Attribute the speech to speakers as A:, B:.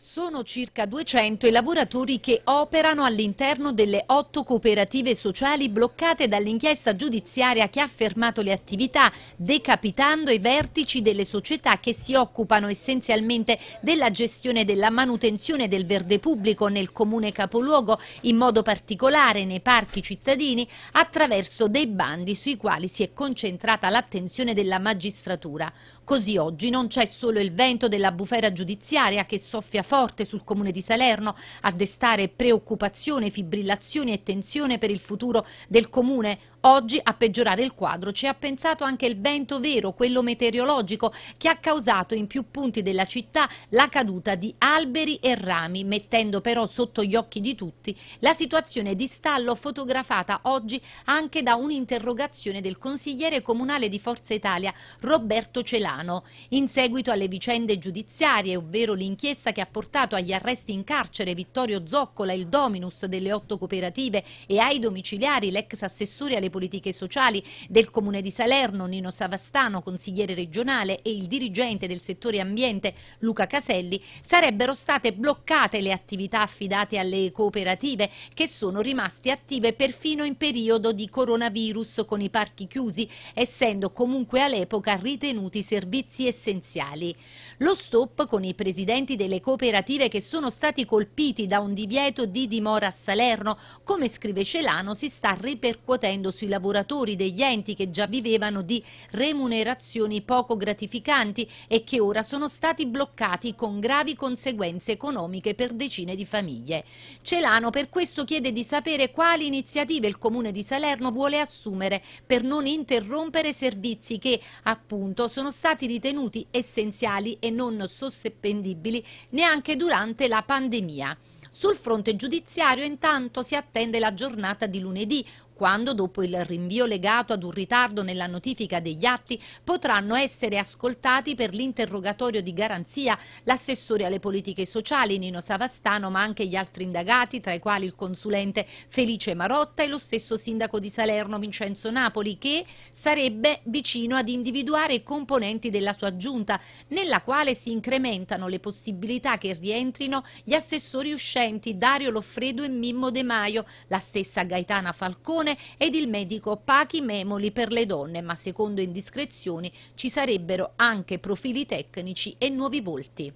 A: Sono circa 200 i lavoratori che operano all'interno delle otto cooperative sociali bloccate dall'inchiesta giudiziaria che ha fermato le attività, decapitando i vertici delle società che si occupano essenzialmente della gestione della manutenzione del verde pubblico nel comune capoluogo, in modo particolare nei parchi cittadini, attraverso dei bandi sui quali si è concentrata l'attenzione della magistratura. Così oggi non c'è solo il vento della bufera giudiziaria che soffia forte sul comune di Salerno a destare preoccupazione, fibrillazione e tensione per il futuro del comune. Oggi a peggiorare il quadro ci ha pensato anche il vento vero, quello meteorologico, che ha causato in più punti della città la caduta di alberi e rami, mettendo però sotto gli occhi di tutti la situazione di stallo fotografata oggi anche da un'interrogazione del consigliere comunale di Forza Italia Roberto Celano. In seguito alle vicende giudiziarie, ovvero l'inchiesta che ha portato portato agli arresti in carcere Vittorio Zoccola, il dominus delle otto cooperative e ai domiciliari l'ex assessore alle politiche sociali del Comune di Salerno, Nino Savastano, consigliere regionale e il dirigente del settore ambiente Luca Caselli, sarebbero state bloccate le attività affidate alle cooperative che sono rimaste attive perfino in periodo di coronavirus con i parchi chiusi, essendo comunque all'epoca ritenuti servizi essenziali. Lo stop con i presidenti delle cooperative cooperative che sono stati colpiti da un divieto di dimora a Salerno. Come scrive Celano si sta ripercuotendo sui lavoratori degli enti che già vivevano di remunerazioni poco gratificanti e che ora sono stati bloccati con gravi conseguenze economiche per decine di famiglie. Celano per questo chiede di sapere quali iniziative il Comune di Salerno vuole assumere per non interrompere servizi che appunto sono stati ritenuti essenziali e non sospendibili neanche anche durante la pandemia. Sul fronte giudiziario intanto si attende la giornata di lunedì, quando, dopo il rinvio legato ad un ritardo nella notifica degli atti, potranno essere ascoltati per l'interrogatorio di garanzia l'assessore alle politiche sociali Nino Savastano, ma anche gli altri indagati, tra i quali il consulente Felice Marotta e lo stesso sindaco di Salerno Vincenzo Napoli, che sarebbe vicino ad individuare i componenti della sua giunta, nella quale si incrementano le possibilità che rientrino gli assessori uscenti Dario Loffredo e Mimmo De Maio, la stessa Gaetana Falcone Leone ed il medico Pachi Memoli per le donne, ma secondo indiscrezioni ci sarebbero anche profili tecnici e nuovi volti.